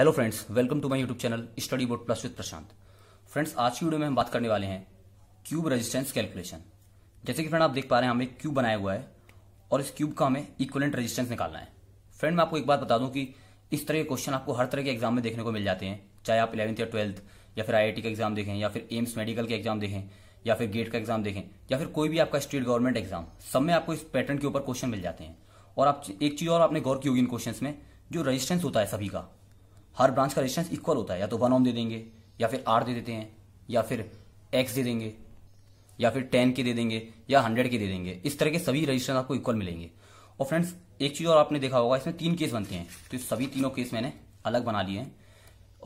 hello friends welcome to my YouTube channel study board plus with Prashant friends आज की video में हम बात करने वाले हैं क्यूब रेजिस्टेंस कैलकुलेशन जैसे कि फ्रेंड आप देख पा रहे हैं हमें क्यूब बनाया हुआ है और इस क्यूब का हमें इक्वलेंट रेजिस्टेंस निकालना है फ्रेंड मैं आपको एक बात बता दूं कि इस तरह के क्वेश्चन आपको हर तरह के एग्जाम में देखने को मिल जाते हैं चाहे आप इलेवंथ या ट्वेल्थ या फिर आई का एग्जाम देखें या फिर एम्स मेडिकल के एग्जाम देखें या फिर गेट का एग्जाम देखें या फिर कोई भी आपका स्टेट गवर्नमेंट एग्जाम सब में आपको इस पैटर्न के ऊपर क्वेश्चन मिल जाते हैं और आप एक चीज और आपने गौर की होगी इन क्वेश्चन में जो रजिस्टेंस होता है सभी का हर ब्रांच का रेजिस्टेंस इक्वल होता है या तो वन ओम दे देंगे या फिर आर दे देते हैं या फिर एक्स दे देंगे या फिर टेन के दे देंगे या हंड्रेड के दे देंगे इस तरह के सभी रजिस्टर आपको इक्वल मिलेंगे और फ्रेंड्स एक चीज और आपने देखा होगा इसमें तीन केस बनते हैं तो सभी तीनों केस मैंने अलग बना लिए हैं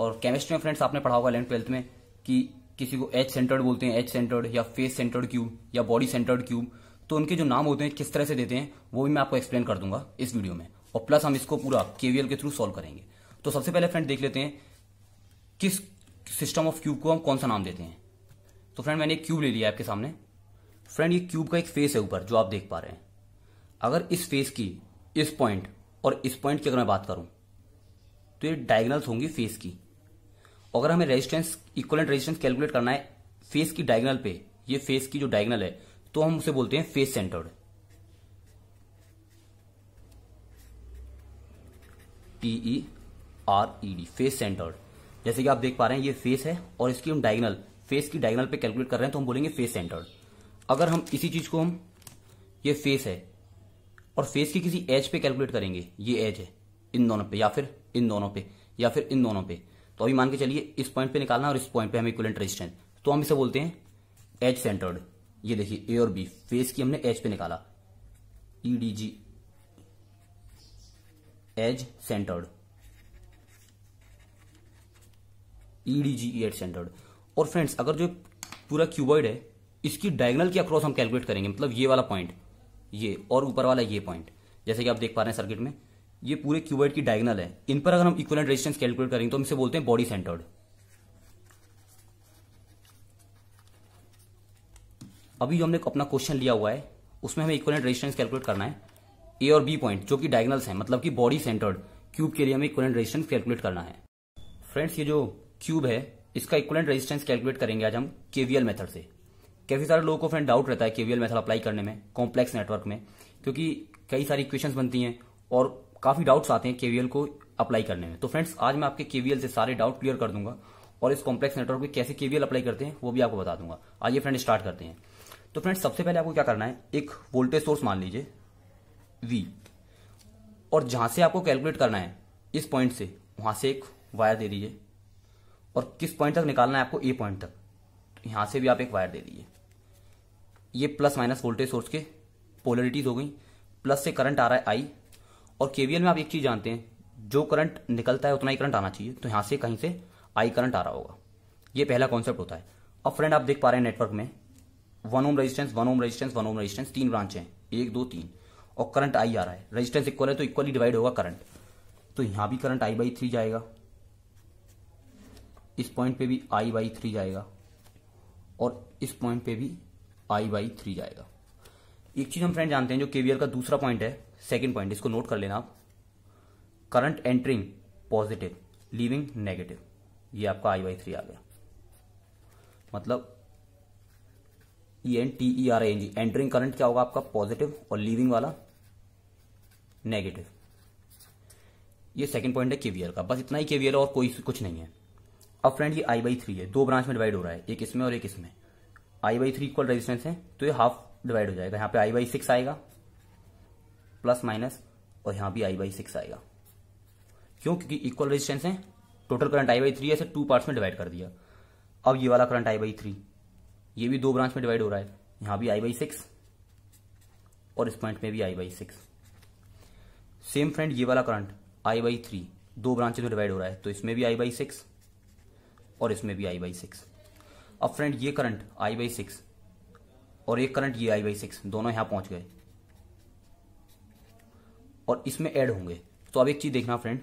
और केमिस्ट्री में फ्रेंड्स आपने पढ़ा होगा इलेवन ट्वेल्थ में कि किसी को एच सेंटर्ड बोलते हैं एच सेंटर्ड या फेस सेंटर्ड क्यूब या बॉडी सेंटर्ड क्यूब तो उनके जो नाम होते हैं किस तरह से देते हैं वो भी मैं आपको एक्सप्लेन कर दूंगा इस वीडियो में और प्लस हम इसको पूरा केवीएल के थ्रू सॉल्व करेंगे तो सबसे पहले फ्रेंड देख लेते हैं किस सिस्टम ऑफ क्यूब को हम कौन सा नाम देते हैं तो फ्रेंड मैंने एक क्यूब ले लिया आपके सामने फ्रेंड ये क्यूब का एक फेस है ऊपर जो आप देख पा रहे हैं अगर इस फेस की इस पॉइंट और इस पॉइंट की अगर मैं बात करूं तो ये डायगनल्स होंगी फेस की अगर हमें रेजिस्टेंस इक्वलेंट रेजिस्टेंस कैलकुलेट करना है फेस की डायगनल पे ये फेस की जो डायगनल है तो हम उसे बोलते हैं face centred T E R E D face centred जैसे कि आप देख पा रहे हैं ये फेस है और इसकी हम डायगनल फेस की डायगनल पे कैलकुलेट कर रहे हैं तो हम बोलेंगे फेस सेंटर्ड अगर हम इसी चीज को हम ये फेस है और फेस की किसी एज पे कैलकुलेट करेंगे ये एज है इन दोनों पे या फिर इन दोनों पे या फिर इन दोनों पे तो अभी मान के चलिए इस पॉइंट पे निकालना और इस पॉइंट पे हम इक्वलेंट रेजिस्टेंस तो हम इसे बोलते हैं एज सेंटर्ड ये देखिए ए और बी फेस की हमने एज पे निकाला E D G edge centred E D G edge centred और फ्रेंड्स अगर जो पूरा क्यूबॉइड है इसकी डायगनल के अक्रॉस हम कैलकुलेट करेंगे मतलब ये वाला पॉइंट ये और ऊपर वाला ये पॉइंट जैसे कि आप देख पा रहे हैं सर्किट में ये पूरे क्यूबॉइड की डायगनल है इन पर अगर हम इक्वलेंट रेजिस्टेंस कैलकुलेट करेंगे तो हम इसे बोलते हैं बॉडी सेंटर्ड अभी जो हमने अपना क्वेश्चन लिया हुआ है उसमें हमें इक्वलेंट रेजिस्टेंस कैलकुलेट करना है ए और बी पॉइंट जो कि डायगनल्स हैं मतलब कि बॉडी सेंटर्ड क्यूब के लिए हमें इक्वलेंट रेजिस्टेंस कैलकुलेट करना है फ्रेंड्स ये जो क्यूब है इसका इक्वलेंट रेजिस्टेंस कैलकुलेट करेंगे आज हम केवीएल मेथड से काफी सारे लोगों को फ्रेंड डाउट रहता है केवीएल मेथड अप्लाई करने में कॉम्प्लेक्स नेटवर्क में क्योंकि कई सारी इक्वेशन बनती हैं और काफी डाउट्स आते हैं केवीएल को अप्लाई करने में तो फ्रेंड्स आज मैं आपके केवीएल से सारे डाउट क्लियर कर दूंगा और इस कॉम्प्लेक्स नेटवर्क में कैसे केवीएल अप्लाई करते हैं वो भी आपको बता दूंगा आइए फ्रेंड स्टार्ट करते हैं तो फ्रेंड्स सबसे पहले आपको क्या करना है एक वोल्टेज सोर्स मान लीजिए वी और जहां से आपको कैलकुलेट करना है इस पॉइंट से वहां से एक वायर दे दीजिए और किस पॉइंट तक निकालना है आपको ए पॉइंट तक तो यहां से भी आप एक वायर दे दीजिए ये प्लस माइनस वोल्टेज सोर्स के पोलरिटीज हो गई प्लस से करंट आ रहा है आई और केवीएल में आप एक चीज जानते हैं जो करंट निकलता है उतना ही करंट आना चाहिए तो यहां से कहीं से आई करंट आ रहा होगा ये पहला कॉन्सेप्ट होता है अब फ्रेंड आप देख पा रहे हैं नेटवर्क में one ohm resistance one ohm resistance one ohm resistance तीन ब्रांच है एक दो तीन और करंट आई आ रहा है रेजिस्टेंस इक्वल है तो इक्वली डिवाइड होगा करंट तो यहां भी करंट आई बाई थ्री जाएगा इस पॉइंट पे भी आई बाई थ्री जाएगा और इस पॉइंट पे भी आई बाई थ्री जाएगा एक चीज हम फ्रेंड जानते हैं जो केवीएल का दूसरा पॉइंट है सेकेंड पॉइंट इसको नोट कर लेना आप current entering positive leaving negative ये आपका आई बाई थ्री आ गया मतलब E N T E R N G entering current क्या होगा आपका पॉजिटिव और लीविंग वाला नेगेटिव ये सेकंड पॉइंट है केवीआर का बस इतना ही केवीएल और कोई कुछ नहीं है अब फ्रेंड ये आई बाई थ्री है दो ब्रांच में डिवाइड हो रहा है एक इसमें और एक इसमें I by three equal resistance है तो ये हाफ डिवाइड हो जाएगा यहां पे आई बाई सिक्स आएगा प्लस माइनस और यहां भी आई बाई सिक्स आएगा क्यों क्योंकि इक्वल रेजिस्टेंस है total current I by three ऐसे टू पार्ट्स में डिवाइड कर दिया अब ये वाला करंट आई बाई थ्री ये भी दो ब्रांच में डिवाइड हो रहा है यहां भी आई बाई सिक्स और इस पॉइंट में भी I by six same friend ये वाला करंट आई बाई थ्री दो ब्रांचेज में डिवाइड हो रहा है तो इसमें भी आई बाई सिक्स और इसमें भी आई बाई सिक्स अब फ्रेंड ये करंट आई बाई सिक्स और एक करंट ये आई बाई सिक्स दोनों यहां पहुंच गए और इसमें ऐड होंगे तो अब एक चीज़ देखना फ्रेंड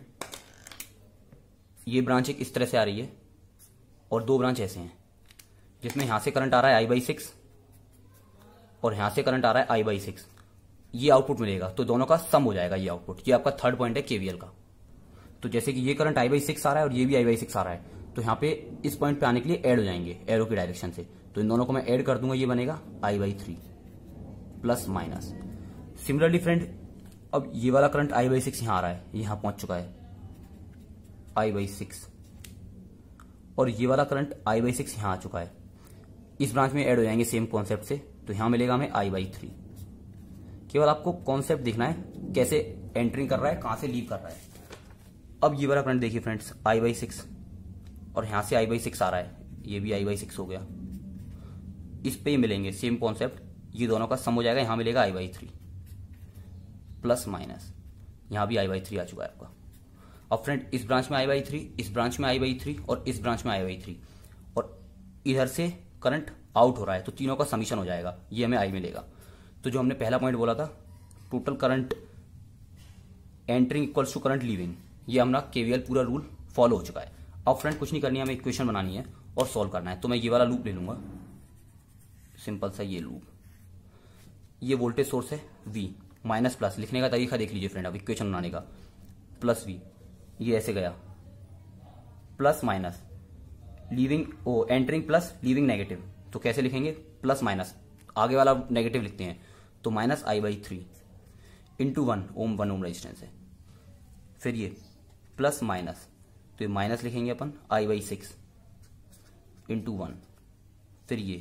ये ब्रांच एक इस तरह से आ रही है और दो ब्रांच ऐसे हैं जिसमें यहां से करंट आ रहा है आई बाई सिक्स और यहां से करंट आ रहा है आई बाई सिक्स ये आउटपुट मिलेगा तो दोनों का सम हो जाएगा ये आउटपुट ये आपका थर्ड पॉइंट है केवीएल का तो जैसे कि ये करंट आई बाई सिक्स आ रहा है और ये भी आई बाई सिक्स आ रहा है तो यहाँ पे इस पॉइंट पे आने के लिए एड हो जाएंगे एरो के डायरेक्शन से तो इन दोनों को मैं ऐड कर दूंगा ये बनेगा I by three plus minus similarly friend अब ये वाला करंट आई बाई सिक्स यहां आ रहा है यहां पहुंच चुका है आई बाई सिक्स और ये वाला करंट आई बाई सिक्स यहां आ चुका है इस ब्रांच में ऐड हो जाएंगे सेम कॉन्सेप्ट से तो यहां मिलेगा हमें आई बाई थ्री केवल आपको कॉन्सेप्ट देखना है कैसे एंट्रिंग कर रहा है कहां से लीव कर रहा है अब ये वाला करंट देखिए फ्रेंड्स आई बाई सिक्स और यहाँ से आई बाई सिक्स आ रहा है ये भी आई बाई सिक्स हो गया इस पे ही मिलेंगे सेम कॉन्सेप्ट ये दोनों का सम हो जाएगा यहाँ मिलेगा I by three plus minus यहाँ भी आई बाई थ्री आ चुका है आपका अब फ्रेंड इस ब्रांच में आई बाई थ्री इस ब्रांच में आई बाई थ्री और इस ब्रांच में आई बाई थ्री और इधर से करंट आउट हो रहा है तो तीनों का समीशन हो जाएगा ये हमें आई मिलेगा तो जो हमने पहला पॉइंट बोला था total current entering equals to current leaving ये हमारा केवीएल पूरा रूल फॉलो हो चुका है अब फ्रेंड कुछ नहीं करनी है हमें इक्वेशन बनानी है और सॉल्व करना है तो मैं ये वाला लूप ले लूंगा सिंपल सा ये लूप ये वोल्टेज सोर्स है वी माइनस प्लस लिखने का तरीका देख लीजिए फ्रेंड अब इक्वेशन बनाने का प्लस वी ये ऐसे गया प्लस माइनस लीविंग ओ एंटरिंग प्लस लीविंग नेगेटिव तो कैसे लिखेंगे प्लस माइनस आगे वाला नेगेटिव लिखते हैं तो minus I by three into one ohm one ohm resistance है फिर ये प्लस माइनस तो माइनस लिखेंगे अपन I by six into one फिर ये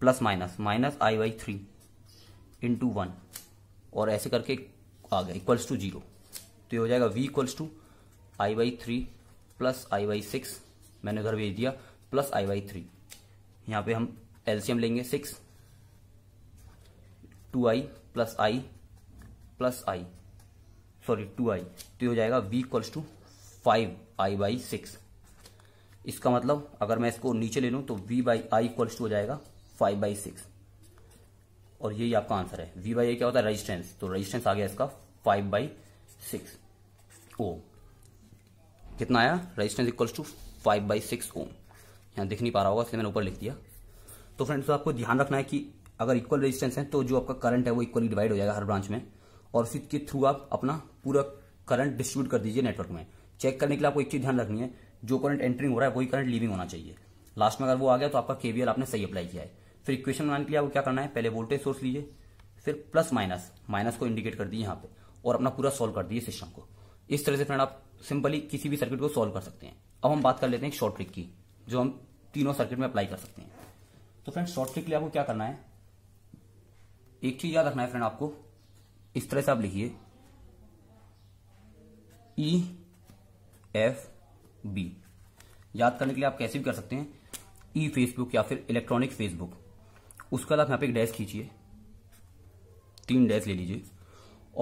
plus minus minus I by three into one और ऐसे करके आ गया इक्वल्स टू जीरो तो ये हो जाएगा V equals to I by three plus I by six मैंने उधर भेज दिया प्लस आई बाई थ्री यहाँ पे हम एलसीएम लेंगे six two I plus I plus I sorry two I तो ये हो जाएगा V equals to five I by six इसका मतलब अगर मैं इसको नीचे ले लू तो V by I equal to हो जाएगा फाइव बाई सिक्स और यही आपका आंसर है वी बाई ए क्या होता है रजिस्टेंस तो रजिस्टेंस आ गया इसका फाइव बाई सिक्स ओम कितना आया resistance equal to five by six ohm यहां दिख नहीं पा रहा होगा इसलिए मैंने ऊपर लिख दिया तो फ्रेंड्स तो आपको ध्यान रखना है कि अगर इक्वल रजिस्टेंस है तो जो आपका करंट है वो इक्वली डिवाइड हो जाएगा हर ब्रांच में और उसके थ्रू आप अपना पूरा करंट डिस्ट्रीब्यूट कर दीजिए नेटवर्क में चेक करने के लिए आपको एक चीज ध्यान रखनी है जो करंट एंट्रिंग हो रहा है वही करंट लीविंग होना चाहिए लास्ट में अगर वो आ गया तो आपका केवीएल आपने सही अप्लाई किया है फिर इक्वेशन बनाने के लिए आपको क्या करना है पहले वोल्टेज सोर्स लीजिए फिर प्लस माइनस माइनस को इंडिकेट कर दिए यहाँ पे और अपना पूरा सोल्व कर दिए सिस्टम को इस तरह से फ्रेंड आप सिंपली किसी भी सर्किट को सॉल्व कर सकते हैं अब हम बात कर लेते हैं शॉर्ट ट्रिक की जो हम तीनों सर्किट में अप्लाई कर सकते हैं तो फ्रेंड शॉर्ट ट्रिक के लिए आपको क्या करना है एक चीज याद रखना है फ्रेंड आपको इस तरह से आप लिखिए ई e एफ बी याद करने के लिए आप कैसे भी कर सकते हैं ई फेसबुक या फिर इलेक्ट्रॉनिक फेसबुक उसके बाद आप यहाँ पे एक डैश खींचिए तीन डैश ले लीजिए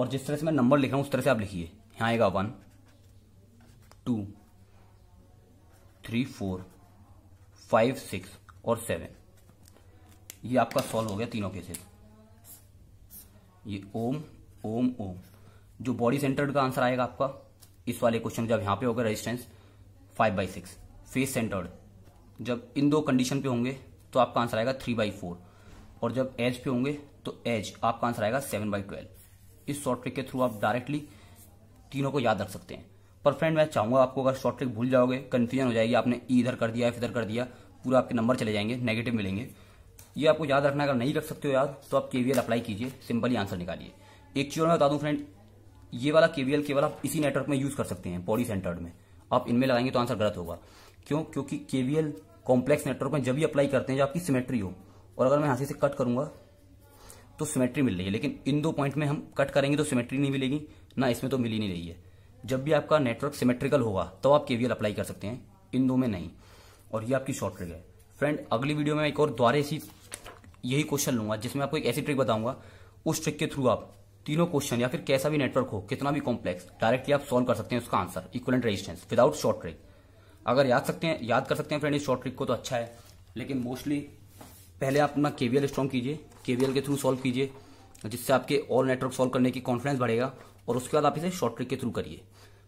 और जिस तरह से मैं नंबर लिख रहा हूँ उस तरह से आप लिखिए यहाँ आएगा one two three four five six और सेवन ये आपका सॉल्व हो गया तीनों केसेस ये ओम ओम ओम जो बॉडी सेंटर्ड का आंसर आएगा आपका इस वाले क्वेश्चन जब यहां पे होगा resistance five by six face centred जब इन दो कंडीशन पे होंगे तो आपका आंसर आएगा थ्री बाई फोर और जब एज पे होंगे तो एज आपका आंसर आएगा सेवन बाई ट्वेल्व इस शॉर्ट ट्रिक के थ्रू आप डायरेक्टली तीनों को याद रख सकते हैं पर फ्रेंड मैं चाहूंगा आपको अगर शॉर्ट ट्रिक भूल जाओगे कन्फ्यूजन हो जाएगी आपने ई e इधर कर दिया इधर कर दिया पूरा आपके नंबर चले जाएंगे नेगेटिव मिलेंगे ये आपको याद रखना अगर नहीं रख सकते हो याद तो आप केवीएल अप्लाई कीजिए सिंपली आंसर निकालिए एक चीज और मैं बता दूं फ्रेंड ये वाला केवीएल केवल आप इसी नेटवर्क में यूज कर सकते हैं पॉडी सेंटर्ड में आप इनमें लगाएंगे तो आंसर गलत होगा क्यों क्योंकि केवीएल कॉम्प्लेक्स नेटवर्क में जब भी अप्लाई करते हैं जो आपकी सिमेट्री हो और अगर मैं हाँसी से कट करूंगा तो सिमेट्री मिल रही है लेकिन इन दो पॉइंट में हम कट करेंगे तो सिमेट्री नहीं मिलेगी ना इसमें तो मिल ही नहीं रही है जब भी आपका नेटवर्क सिमेट्रिकल होगा तब तो आप केवीएल अप्लाई कर सकते हैं इन दो में नहीं और ये आपकी शॉर्ट ट्रिक है फ्रेंड अगली वीडियो में एक और द्वारे सी यही क्वेश्चन लूंगा जिसमें आपको एक ऐसी ट्रिक बताऊंगा उस ट्रिक के थ्रू आप तीनों क्वेश्चन या फिर कैसा भी नेटवर्क हो कितना भी कॉम्प्लेक्स डायरेक्टली आप सॉल्व कर सकते हैं उसका answer equivalent resistance without short trick अगर याद सकते हैं याद कर सकते हैं फ्रेंड इस शॉर्ट ट्रिक को तो अच्छा है लेकिन मोस्टली पहले आप अपना केवीएल स्ट्रॉन्ग कीजिए केवीएल के थ्रू सॉल्व कीजिए जिससे आपके ऑल नेटवर्क सॉल्व करने की कॉन्फिडेंस बढ़ेगा और उसके बाद आप इसे शॉर्ट ट्रिक के थ्रू करिए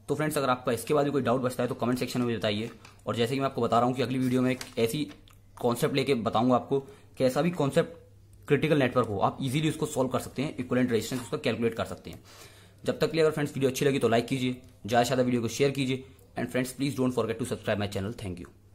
तो फ्रेंड्स अगर आपका इसके बाद भी कोई डाउट बचता है तो कमेंट सेक्शन में बताइए और जैसे कि मैं आपको बता रहा हूँ कि अगली वीडियो में एक ऐसी कॉन्सेप्ट लेके बताऊंगा आपको कैसा भी कॉन्सेप्ट क्रिटिकल नेटवर्क हो आप इजीली उसको सॉल्व कर सकते हैं इक्वलेंट रेजिस्टेंस उसका कैलकुलेट कर सकते हैं जब तक लिए अगर फ्रेंड्स वीडियो अच्छी लगी तो लाइक कीजिए ज़्यादा से ज़्यादा वीडियो को शेयर कीजिए and friends please don't forget to subscribe my channel thank you